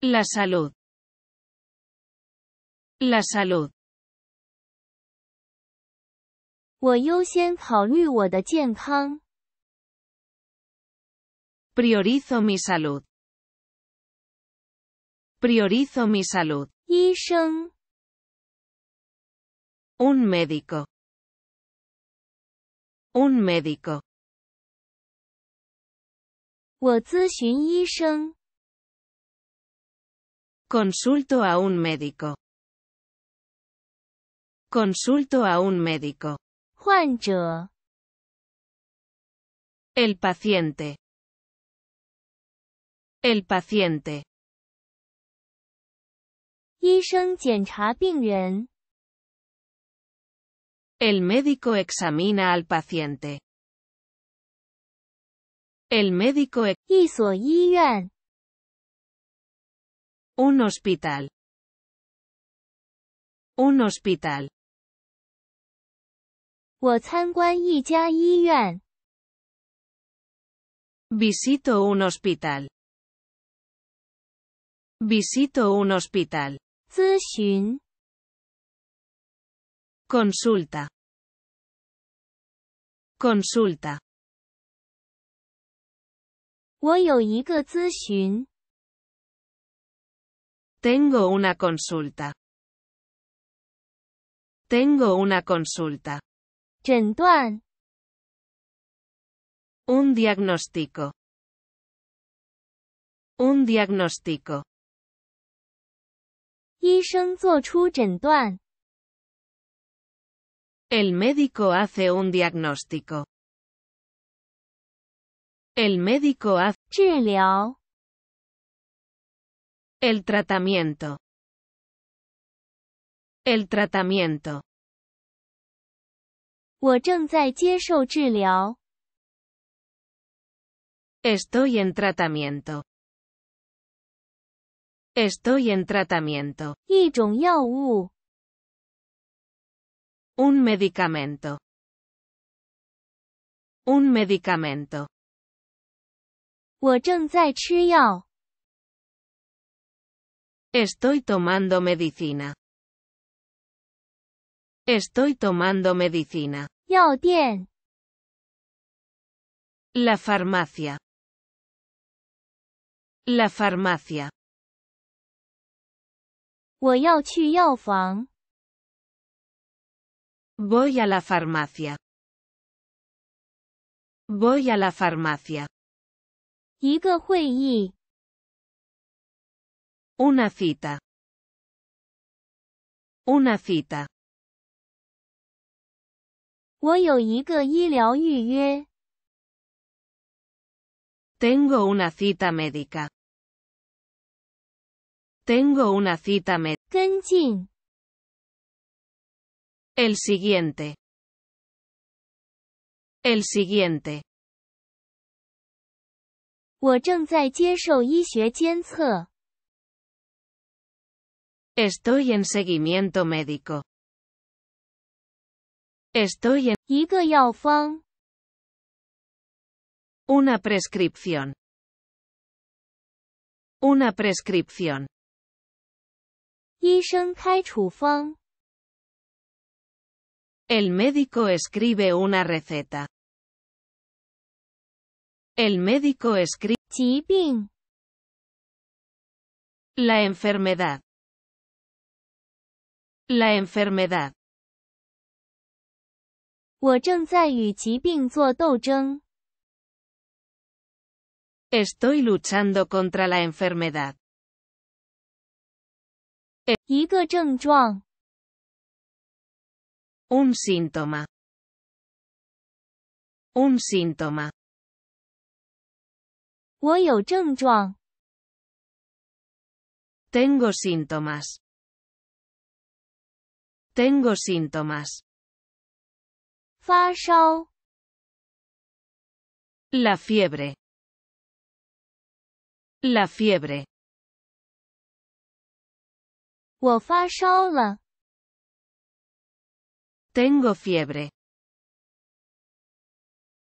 La salud. La salud. priorizo mi salud. Priorizo mi salud. Un médico. Un médico consulto a un médico. Consulto a un médico. El paciente. El paciente. El médico examina al paciente. El médico es Un hospital. Un hospital. Visito un hospital. Visito un hospital. Consulta. Consulta. Tengo una consulta. Tengo una consulta. Un diagnóstico. Un diagnóstico. El médico hace un diagnóstico. El médico hace el tratamiento. El tratamiento. Estoy en tratamiento. Estoy en tratamiento. Un medicamento. Un medicamento. Estoy tomando medicina. Estoy tomando medicina. 药店 La farmacia. La farmacia. Voy a la farmacia. Voy a la farmacia. Una cita. Una cita. Tengo una cita médica. Tengo una cita médica. El siguiente. El siguiente. Estoy en seguimiento médico. Estoy en una prescripción. Una prescripción. El médico escribe una receta. El médico escribe. La enfermedad. La enfermedad. Estoy luchando contra la enfermedad. Un síntoma. Un síntoma. Tengo síntomas. Tengo síntomas. La fiebre. La fiebre. Tengo fiebre.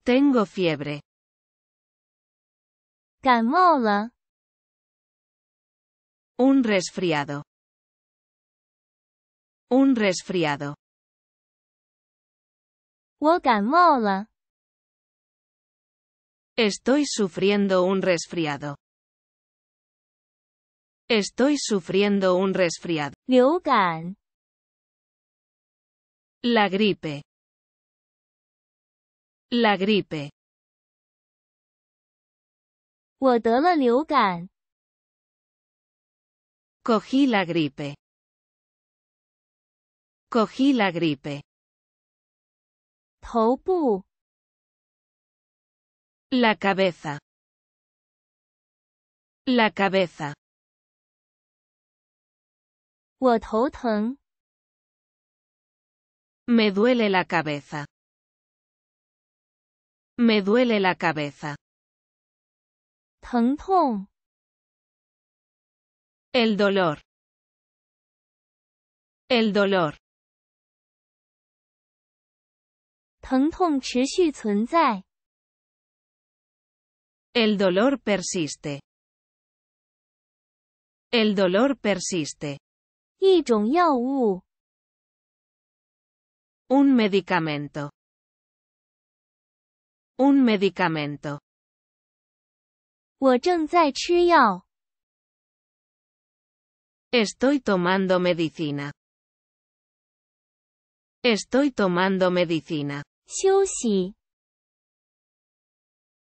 Tengo fiebre. Un resfriado. Un resfriado. Estoy sufriendo un resfriado. Estoy sufriendo un resfriado. La gripe. La gripe. Cogí la gripe. Cogí la gripe. 头部 La cabeza. La cabeza. Me duele la cabeza. Me duele la cabeza. El dolor. El dolor. El dolor persiste. El dolor persiste. un medicamento. Un medicamento. Estoy tomando medicina. Estoy tomando medicina.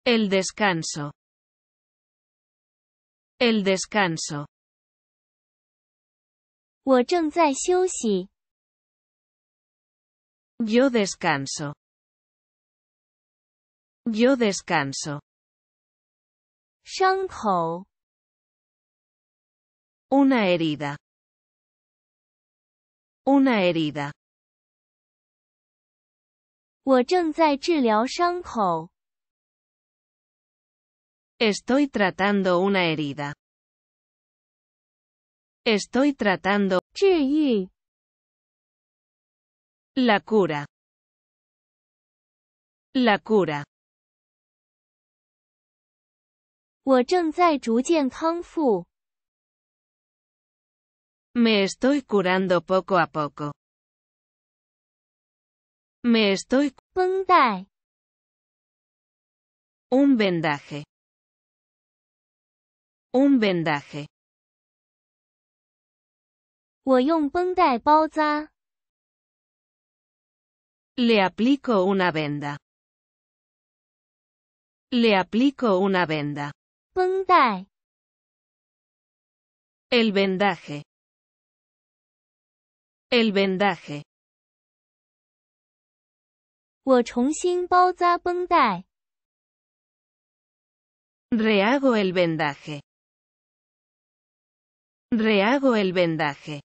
El descanso. El descanso. 我正在休息. Yo descanso. Yo descanso. Una herida, una herida estoy tratando una herida. Estoy tratando la cura. La cura. 我正在逐渐康复。Me estoy curando poco a poco. Me estoy un vendaje. un vendaje。我用绷带包扎。Le aplico una venda。Le aplico una venda。el vendaje, el vendaje. rehago el vendaje, rehago el vendaje。